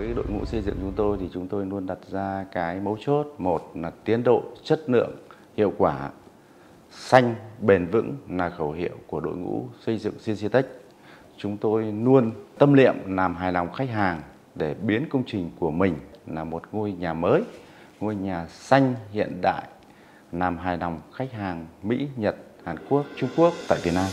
với đội ngũ xây dựng chúng tôi thì chúng tôi luôn đặt ra cái mấu chốt một là tiến độ chất lượng hiệu quả xanh bền vững là khẩu hiệu của đội ngũ xây dựng CCTech. Chúng tôi luôn tâm niệm làm hài lòng khách hàng để biến công trình của mình là một ngôi nhà mới, ngôi nhà xanh hiện đại làm hài lòng khách hàng Mỹ, Nhật, Hàn Quốc, Trung Quốc tại Việt Nam.